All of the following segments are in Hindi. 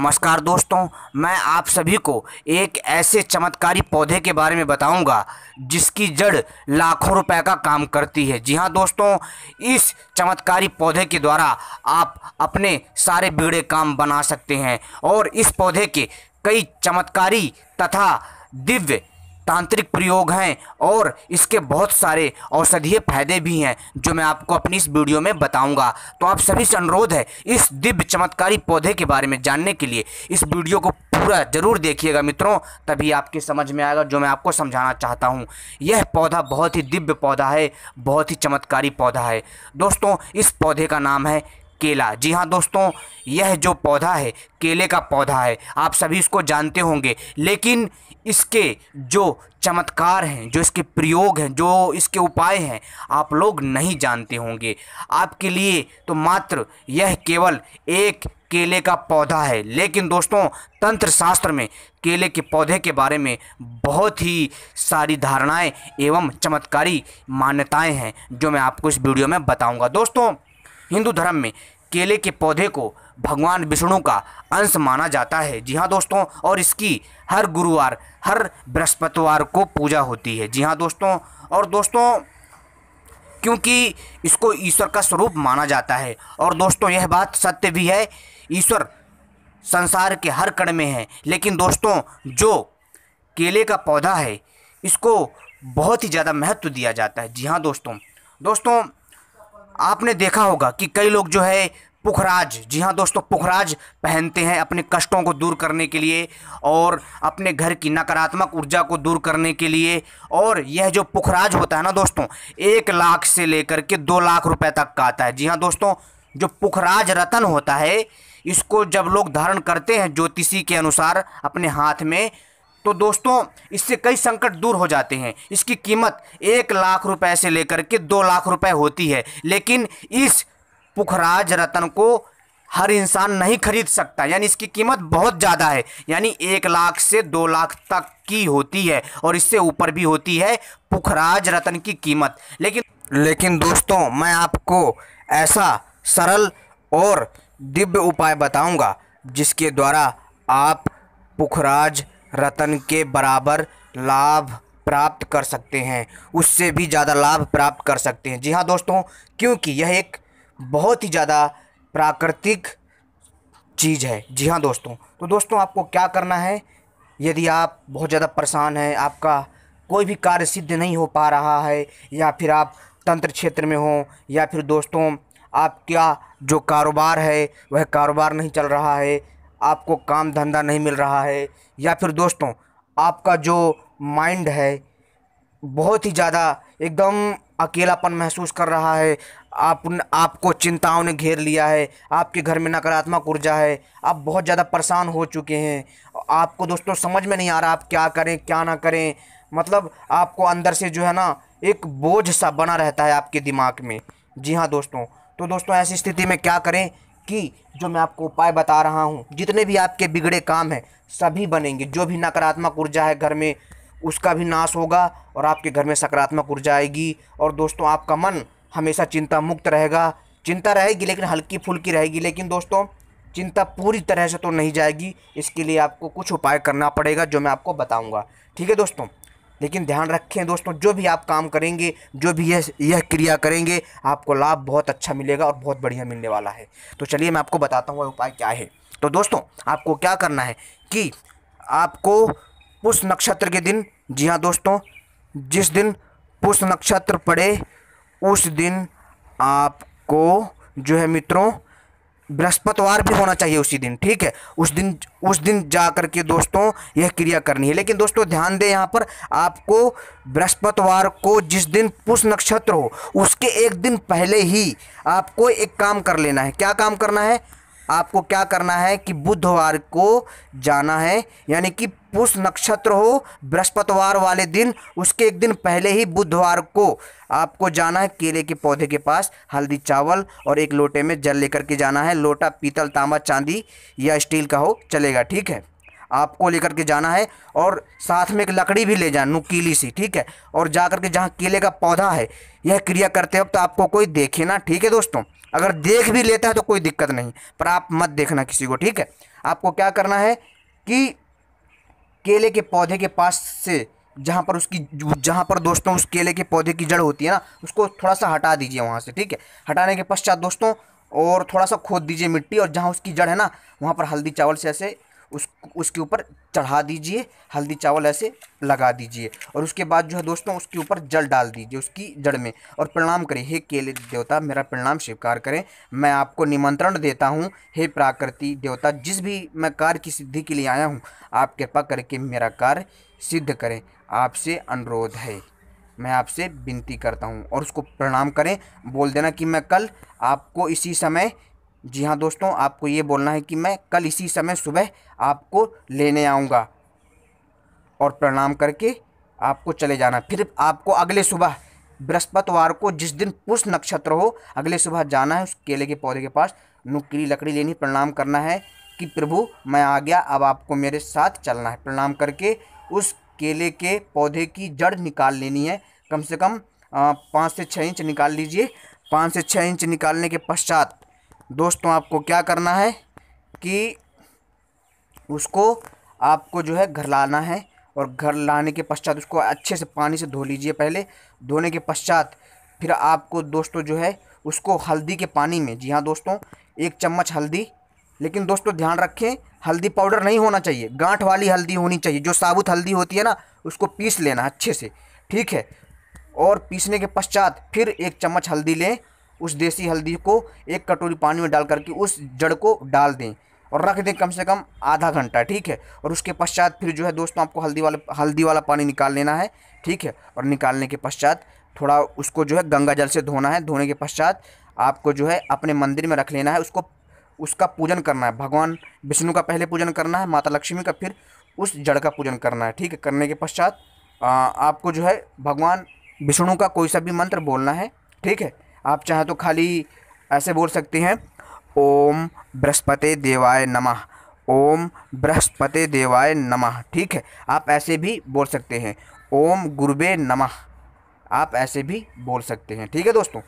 नमस्कार दोस्तों मैं आप सभी को एक ऐसे चमत्कारी पौधे के बारे में बताऊंगा जिसकी जड़ लाखों रुपए का काम करती है जी हाँ दोस्तों इस चमत्कारी पौधे के द्वारा आप अपने सारे बिगड़े काम बना सकते हैं और इस पौधे के कई चमत्कारी तथा दिव्य तांत्रिक प्रयोग हैं और इसके बहुत सारे औषधीय फायदे भी हैं जो मैं आपको अपनी इस वीडियो में बताऊंगा तो आप सभी से अनुरोध है इस दिव्य चमत्कारी पौधे के बारे में जानने के लिए इस वीडियो को पूरा जरूर देखिएगा मित्रों तभी आपकी समझ में आएगा जो मैं आपको समझाना चाहता हूँ यह पौधा बहुत ही दिव्य पौधा है बहुत ही चमत्कारी पौधा है दोस्तों इस पौधे का नाम है केला जी हाँ दोस्तों यह जो पौधा है केले का पौधा है आप सभी इसको जानते होंगे लेकिन इसके जो चमत्कार हैं जो इसके प्रयोग हैं जो इसके उपाय हैं आप लोग नहीं जानते होंगे आपके लिए तो मात्र यह केवल एक केले का पौधा है लेकिन दोस्तों तंत्र शास्त्र में केले के पौधे के बारे में बहुत ही सारी धारणाएं एवं चमत्कारी मान्यताएं हैं जो मैं आपको इस वीडियो में बताऊंगा दोस्तों हिंदू धर्म में केले के पौधे को भगवान विष्णु का अंश माना जाता है जी हाँ दोस्तों और इसकी हर गुरुवार हर बृहस्पतिवार को पूजा होती है जी हाँ दोस्तों और दोस्तों क्योंकि इसको ईश्वर का स्वरूप माना जाता है और दोस्तों यह बात सत्य भी है ईश्वर संसार के हर कण में है लेकिन दोस्तों जो केले का पौधा है इसको बहुत ही ज़्यादा महत्व दिया जाता है जी हाँ दोस्तों दोस्तों आपने देखा होगा कि कई लोग जो है पुखराज जी हाँ दोस्तों पुखराज पहनते हैं अपने कष्टों को दूर करने के लिए और अपने घर की नकारात्मक ऊर्जा को दूर करने के लिए और यह जो पुखराज होता है ना दोस्तों एक लाख से लेकर के दो लाख रुपए तक का आता है जी हाँ दोस्तों जो पुखराज रतन होता है इसको जब लोग धारण करते हैं ज्योतिषी के अनुसार अपने हाथ में तो दोस्तों इससे कई संकट दूर हो जाते हैं इसकी कीमत एक लाख रुपए से लेकर के दो लाख रुपए होती है लेकिन इस पुखराज रतन को हर इंसान नहीं खरीद सकता यानी इसकी कीमत बहुत ज़्यादा है यानी एक लाख से दो लाख तक की होती है और इससे ऊपर भी होती है पुखराज रतन की कीमत लेकिन लेकिन दोस्तों मैं आपको ऐसा सरल और दिव्य उपाय बताऊंगा जिसके द्वारा आप पुखराज रतन के बराबर लाभ प्राप्त कर सकते हैं उससे भी ज़्यादा लाभ प्राप्त कर सकते हैं जी हाँ दोस्तों क्योंकि यह एक बहुत ही ज़्यादा प्राकृतिक चीज़ है जी हाँ दोस्तों तो दोस्तों आपको क्या करना है यदि आप बहुत ज़्यादा परेशान हैं आपका कोई भी कार्य सिद्ध नहीं हो पा रहा है या फिर आप तंत्र क्षेत्र में हों या फिर दोस्तों आपका जो कारोबार है वह कारोबार नहीं चल रहा है आपको काम धंधा नहीं मिल रहा है या फिर दोस्तों आपका जो माइंड है बहुत ही ज़्यादा एकदम अकेलापन महसूस कर रहा है आप आपको चिंताओं ने घेर लिया है आपके घर में नकारात्मक ऊर्जा है आप बहुत ज़्यादा परेशान हो चुके हैं आपको दोस्तों समझ में नहीं आ रहा आप क्या करें क्या ना करें मतलब आपको अंदर से जो है ना एक बोझ सा बना रहता है आपके दिमाग में जी हाँ दोस्तों तो दोस्तों ऐसी स्थिति में क्या करें कि जो मैं आपको उपाय बता रहा हूँ जितने भी आपके बिगड़े काम हैं सभी बनेंगे जो भी नकारात्मक ऊर्जा है घर में उसका भी नाश होगा और आपके घर में सकारात्मक ऊर्जा आएगी और दोस्तों आपका मन हमेशा चिंता मुक्त रहेगा चिंता रहेगी लेकिन हल्की फुल्की रहेगी लेकिन दोस्तों चिंता पूरी तरह से तो नहीं जाएगी इसके लिए आपको कुछ उपाय करना पड़ेगा जो मैं आपको बताऊंगा ठीक है दोस्तों लेकिन ध्यान रखें दोस्तों जो भी आप काम करेंगे जो भी यह यह क्रिया करेंगे आपको लाभ बहुत अच्छा मिलेगा और बहुत बढ़िया मिलने वाला है तो चलिए मैं आपको बताता हूँ उपाय क्या है तो दोस्तों आपको क्या करना है कि आपको पुष्य नक्षत्र के दिन जी हाँ दोस्तों जिस दिन पुष्य नक्षत्र पड़े उस दिन आपको जो है मित्रों बृहस्पतिवार भी होना चाहिए उसी दिन ठीक है उस दिन उस दिन जा कर के दोस्तों यह क्रिया करनी है लेकिन दोस्तों ध्यान दें यहाँ पर आपको बृहस्पतिवार को जिस दिन पुष नक्षत्र हो उसके एक दिन पहले ही आपको एक काम कर लेना है क्या काम करना है आपको क्या करना है कि बुधवार को जाना है यानी कि पुष नक्षत्र हो बृहस्पतिवार वाले दिन उसके एक दिन पहले ही बुधवार को आपको जाना है केले के पौधे के पास हल्दी चावल और एक लोटे में जल लेकर के जाना है लोटा पीतल तांबा चांदी या स्टील का हो चलेगा ठीक है आपको लेकर के जाना है और साथ में एक लकड़ी भी ले जाना नुकीली सी ठीक है और जा कर के जहाँ केले का पौधा है यह क्रिया करते वक्त आपको कोई देखे ना ठीक है दोस्तों अगर देख भी लेता है तो कोई दिक्कत नहीं पर आप मत देखना किसी को ठीक है आपको क्या करना है कि केले के पौधे के पास से जहाँ पर उसकी जहाँ पर दोस्तों उस केले के पौधे की जड़ होती है ना उसको थोड़ा सा हटा दीजिए वहाँ से ठीक है हटाने के पश्चात दोस्तों और थोड़ा सा खोद दीजिए मिट्टी और जहाँ उसकी जड़ है ना वहाँ पर हल्दी चावल से ऐसे उस उसके ऊपर चढ़ा दीजिए हल्दी चावल ऐसे लगा दीजिए और उसके बाद जो है दोस्तों उसके ऊपर जल डाल दीजिए उसकी जड़ में और प्रणाम करें हे केले देवता मेरा प्रणाम स्वीकार करें मैं आपको निमंत्रण देता हूँ हे प्राकृति देवता जिस भी मैं कार्य की सिद्धि के लिए आया हूँ आप कृपा करके मेरा कार्य सिद्ध करें आपसे अनुरोध है मैं आपसे विनती करता हूँ और उसको प्रणाम करें बोल देना कि मैं कल आपको इसी समय जी हाँ दोस्तों आपको ये बोलना है कि मैं कल इसी समय सुबह आपको लेने आऊँगा और प्रणाम करके आपको चले जाना फिर आपको अगले सुबह बृहस्पतिवार को जिस दिन पुष्य नक्षत्र हो अगले सुबह जाना है उस केले के पौधे के पास नुकीली लकड़ी लेनी प्रणाम करना है कि प्रभु मैं आ गया अब आपको मेरे साथ चलना है प्रणाम करके उस केले के पौधे की जड़ निकाल लेनी है कम से कम पाँच से छः इंच निकाल लीजिए पाँच से छः इंच निकालने के पश्चात दोस्तों आपको क्या करना है कि उसको आपको जो है घर लाना है और घर लाने के पश्चात उसको अच्छे से पानी से धो लीजिए पहले धोने के पश्चात फिर आपको दोस्तों जो है उसको हल्दी के पानी में जी हाँ दोस्तों एक चम्मच हल्दी लेकिन दोस्तों ध्यान रखें हल्दी पाउडर नहीं होना चाहिए गांठ वाली हल्दी होनी चाहिए जो साबुत हल्दी होती है ना उसको पीस लेना अच्छे से ठीक है और पीसने के पश्चात फिर एक चम्मच हल्दी लें उस देसी हल्दी को एक कटोरी पानी में डाल करके उस जड़ को डाल दें और रख दें कम से कम आधा घंटा ठीक है और उसके पश्चात फिर जो है दोस्तों आपको हल्दी वाला हल्दी वाला पानी निकाल लेना है ठीक है और निकालने के पश्चात थोड़ा उसको जो है गंगा जल से धोना है धोने के पश्चात आपको जो है अपने मंदिर में रख लेना है उसको उसका पूजन करना है भगवान विष्णु का पहले पूजन करना है माता लक्ष्मी का फिर उस जड़ का पूजन करना है ठीक है करने के पश्चात आपको जो है भगवान विष्णु का कोई सा भी मंत्र बोलना है ठीक है आप चाहें तो खाली ऐसे बोल सकते हैं ओम बृहस्पति देवाय नमः ओम बृहस्पति देवाय नमः ठीक है आप ऐसे भी बोल सकते हैं ओम गुरुवे नमः आप ऐसे भी बोल सकते हैं ठीक है दोस्तों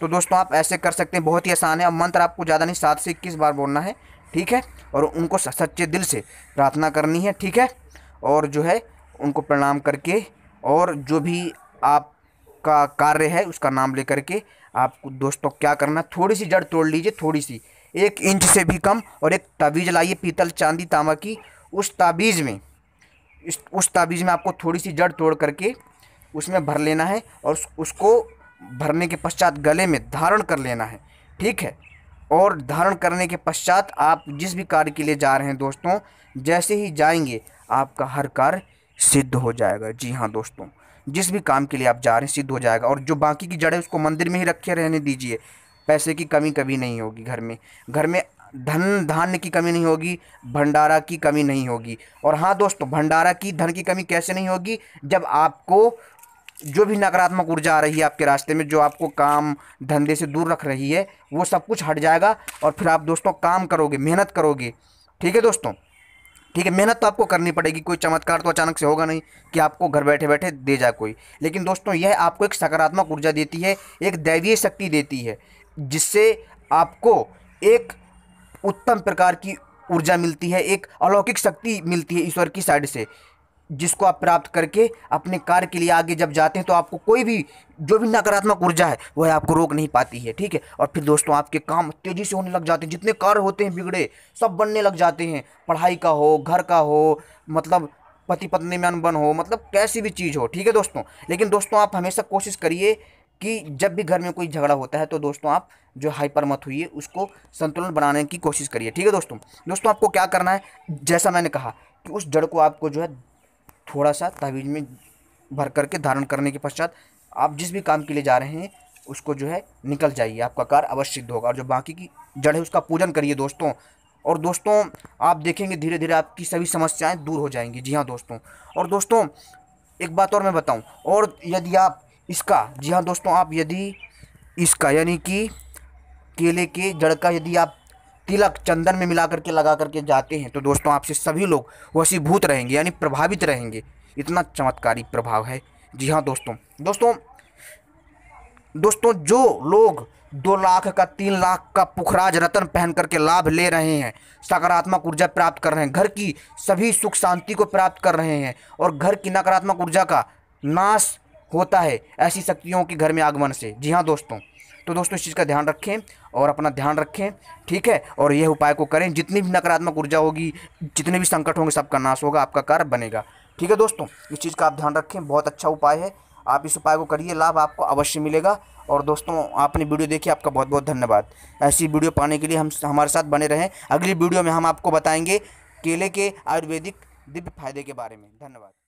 तो दोस्तों आप ऐसे कर सकते हैं बहुत ही आसान है अब मंत्र आपको ज़्यादा नहीं सात से इक्कीस बार बोलना है ठीक है और उनको सच्चे दिल से प्रार्थना करनी है ठीक है और जो है उनको प्रणाम करके और जो भी आप का कार्य है उसका नाम लेकर के आप दोस्तों क्या करना थोड़ी सी जड़ तोड़ लीजिए थोड़ी सी एक इंच से भी कम और एक ताबीज़ लाइए पीतल चांदी तांबा की उस ताबीज़ में इस उस ताबीज़ में आपको थोड़ी सी जड़ तोड़ करके उसमें भर लेना है और उसको भरने के पश्चात गले में धारण कर लेना है ठीक है और धारण करने के पश्चात आप जिस भी कार्य के लिए जा रहे हैं दोस्तों जैसे ही जाएंगे आपका हर कार्य सिद्ध हो जाएगा जी हाँ दोस्तों जिस भी काम के लिए आप जा रहे हैं सिद्ध हो जाएगा और जो बाकी की जड़ है उसको मंदिर में ही रखे रहने दीजिए पैसे की कमी कभी नहीं होगी घर में घर में धन धान्य की कमी नहीं होगी भंडारा की कमी नहीं होगी और हाँ दोस्तों भंडारा की धन की कमी कैसे नहीं होगी जब आपको जो भी नकारात्मक ऊर्जा आ रही है आपके रास्ते में जो आपको काम धंधे से दूर रख रही है वो सब कुछ हट जाएगा और फिर आप दोस्तों काम करोगे मेहनत करोगे ठीक है दोस्तों ठीक है मेहनत तो आपको करनी पड़ेगी कोई चमत्कार तो अचानक से होगा नहीं कि आपको घर बैठे बैठे दे जाए कोई लेकिन दोस्तों यह आपको एक सकारात्मक ऊर्जा देती है एक दैवीय शक्ति देती है जिससे आपको एक उत्तम प्रकार की ऊर्जा मिलती है एक अलौकिक शक्ति मिलती है ईश्वर की साइड से जिसको आप प्राप्त करके अपने कार्य के लिए आगे जब जाते हैं तो आपको कोई भी जो भी नकारात्मक ऊर्जा है वह आपको रोक नहीं पाती है ठीक है और फिर दोस्तों आपके काम तेज़ी से होने लग जाते हैं जितने कार्य होते हैं बिगड़े सब बनने लग जाते हैं पढ़ाई का हो घर का हो मतलब पति पत्नी में अनबन हो मतलब कैसी भी चीज़ हो ठीक है दोस्तों लेकिन दोस्तों आप हमेशा कोशिश करिए कि जब भी घर में कोई झगड़ा होता है तो दोस्तों आप जो हाइपर मत हुई उसको संतुलन बनाने की कोशिश करिए ठीक है दोस्तों दोस्तों आपको क्या करना है जैसा मैंने कहा कि उस जड़ को आपको जो है थोड़ा सा तहवीज में भर करके धारण करने के पश्चात आप जिस भी काम के लिए जा रहे हैं उसको जो है निकल जाइए आपका कार अवश्य होगा और जो बाकी की जड़ है उसका पूजन करिए दोस्तों और दोस्तों आप देखेंगे धीरे धीरे आपकी सभी समस्याएं दूर हो जाएंगी जी हाँ दोस्तों और दोस्तों एक बात और मैं बताऊं और यदि आप इसका जी हाँ दोस्तों आप यदि इसका यानी कि केले के जड़ का यदि आप तिलक चंदन में मिला करके लगा करके जाते हैं तो दोस्तों आपसे सभी लोग वसीभूत रहेंगे यानी प्रभावित रहेंगे इतना चमत्कारी प्रभाव है जी हाँ दोस्तों दोस्तों दोस्तों जो लोग दो लाख का तीन लाख का पुखराज रतन पहन करके लाभ ले रहे हैं सकारात्मक ऊर्जा प्राप्त कर रहे हैं घर की सभी सुख शांति को प्राप्त कर रहे हैं और घर की नकारात्मक ऊर्जा का नाश होता है ऐसी शक्तियों के घर में आगमन से जी हाँ दोस्तों तो दोस्तों इस चीज़ का ध्यान रखें और अपना ध्यान रखें ठीक है और यह उपाय को करें जितनी भी नकारात्मक ऊर्जा होगी जितने भी संकट होंगे सबका नाश होगा आपका कार्य बनेगा ठीक है दोस्तों इस चीज़ का आप ध्यान रखें बहुत अच्छा उपाय है आप इस उपाय को करिए लाभ आपको अवश्य मिलेगा और दोस्तों आपने वीडियो देखी आपका बहुत बहुत धन्यवाद ऐसी वीडियो पाने के लिए हम हमारे साथ बने रहें अगली वीडियो में हम आपको बताएंगे केले के आयुर्वेदिक दिव्य फायदे के बारे में धन्यवाद